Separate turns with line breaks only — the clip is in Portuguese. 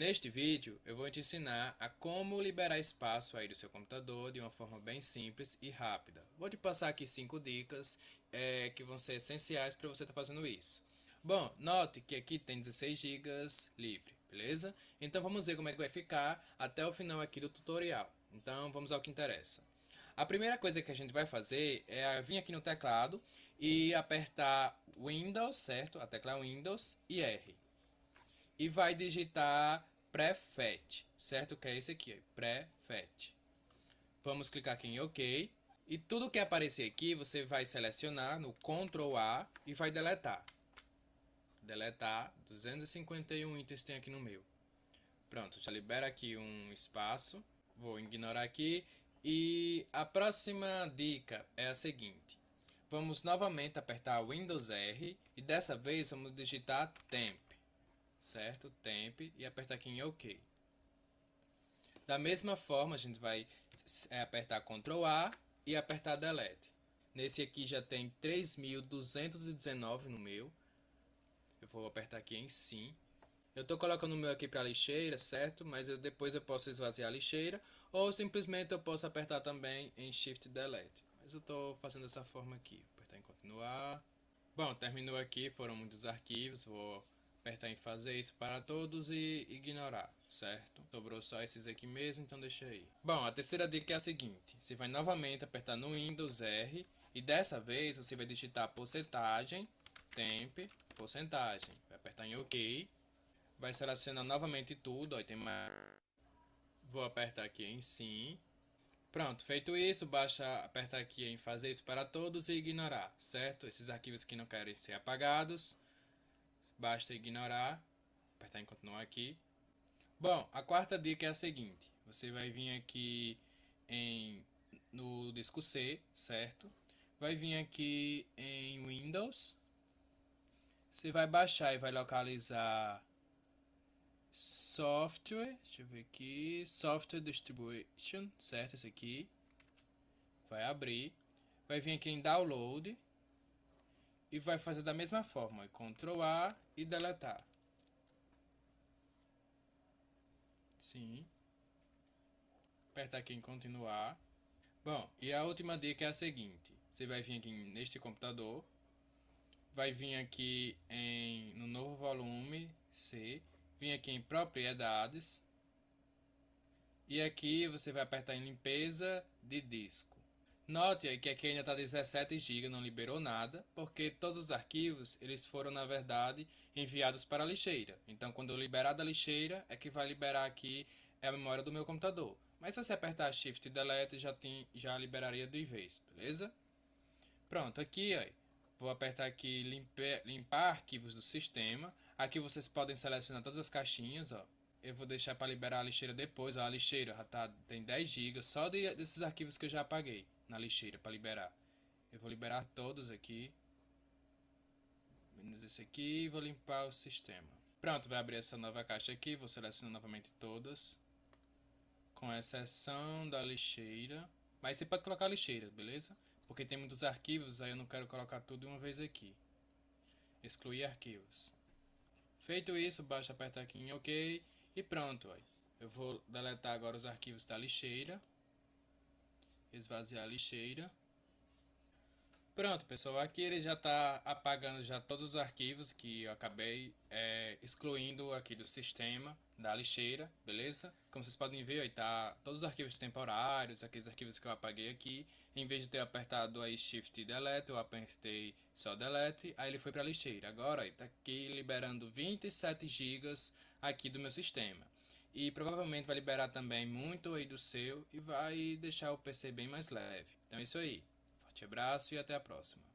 Neste vídeo eu vou te ensinar a como liberar espaço aí do seu computador de uma forma bem simples e rápida. Vou te passar aqui 5 dicas é, que vão ser essenciais para você estar tá fazendo isso. Bom, note que aqui tem 16 GB livre, beleza? Então vamos ver como é que vai ficar até o final aqui do tutorial. Então vamos ao que interessa. A primeira coisa que a gente vai fazer é vir aqui no teclado e apertar Windows, certo? A tecla Windows e R e vai digitar Prefet, certo? Que é esse aqui, Prefet. Vamos clicar aqui em OK. E tudo que aparecer aqui, você vai selecionar no Ctrl A e vai deletar. Deletar 251 itens tem aqui no meu. Pronto, já libera aqui um espaço. Vou ignorar aqui. E a próxima dica é a seguinte. Vamos novamente apertar Windows R e dessa vez vamos digitar tempo certo? Temp e apertar aqui em OK. Da mesma forma, a gente vai é, apertar Ctrl A e apertar Delete. Nesse aqui já tem 3.219 no meu. Eu vou apertar aqui em Sim. Eu estou colocando o meu aqui para a lixeira, certo? Mas eu, depois eu posso esvaziar a lixeira. Ou simplesmente eu posso apertar também em Shift Delete. Mas eu estou fazendo dessa forma aqui. apertar em Continuar. Bom, terminou aqui. Foram muitos arquivos. Vou apertar em fazer isso para todos e ignorar, certo? Sobrou só esses aqui mesmo, então deixa aí. Bom, a terceira dica é a seguinte. Você vai novamente apertar no Windows R e dessa vez você vai digitar porcentagem, temp, porcentagem. Vai apertar em OK. Vai selecionar novamente tudo, ó, tem mais... Vou apertar aqui em sim. Pronto, feito isso, basta apertar aqui em fazer isso para todos e ignorar, certo? Esses arquivos que não querem ser apagados. Basta ignorar, apertar em continuar aqui. Bom, a quarta dica é a seguinte. Você vai vir aqui em, no disco C, certo? Vai vir aqui em Windows. Você vai baixar e vai localizar software, deixa eu ver aqui, software distribution, certo? Esse aqui vai abrir, vai vir aqui em download, e vai fazer da mesma forma, Ctrl A e deletar. Sim. Aperta aqui em continuar. Bom, e a última dica é a seguinte. Você vai vir aqui neste computador. Vai vir aqui em, no novo volume C. Vim aqui em propriedades. E aqui você vai apertar em limpeza de disco. Note que aqui ainda está 17 GB, não liberou nada, porque todos os arquivos eles foram na verdade enviados para a lixeira. Então quando eu liberar da lixeira é que vai liberar aqui é a memória do meu computador. Mas se você apertar Shift e Delete já, tem, já liberaria de vez, beleza? Pronto, aqui vou apertar aqui limpar, limpar arquivos do sistema. Aqui vocês podem selecionar todas as caixinhas, ó, eu vou deixar para liberar a lixeira depois. Ó, a lixeira já tá, tem 10 GB só de, desses arquivos que eu já apaguei na lixeira para liberar. Eu vou liberar todos aqui. Menos esse aqui e vou limpar o sistema. Pronto, vai abrir essa nova caixa aqui, vou selecionar novamente todas. Com exceção da lixeira. Mas você pode colocar a lixeira, beleza? Porque tem muitos arquivos, aí eu não quero colocar tudo de uma vez aqui. Excluir arquivos. Feito isso, basta apertar aqui em OK e pronto. Ó. Eu vou deletar agora os arquivos da lixeira esvaziar a lixeira. Pronto, pessoal, aqui ele já está apagando já todos os arquivos que eu acabei é, excluindo aqui do sistema da lixeira, beleza? Como vocês podem ver, aí tá todos os arquivos temporários, aqueles arquivos que eu apaguei aqui. Em vez de ter apertado aí Shift e Delete, eu apertei só Delete, aí ele foi para a lixeira. Agora, aí tá aqui liberando 27 GB aqui do meu sistema e provavelmente vai liberar também muito aí do seu e vai deixar o PC bem mais leve. Então é isso aí. Forte abraço e até a próxima.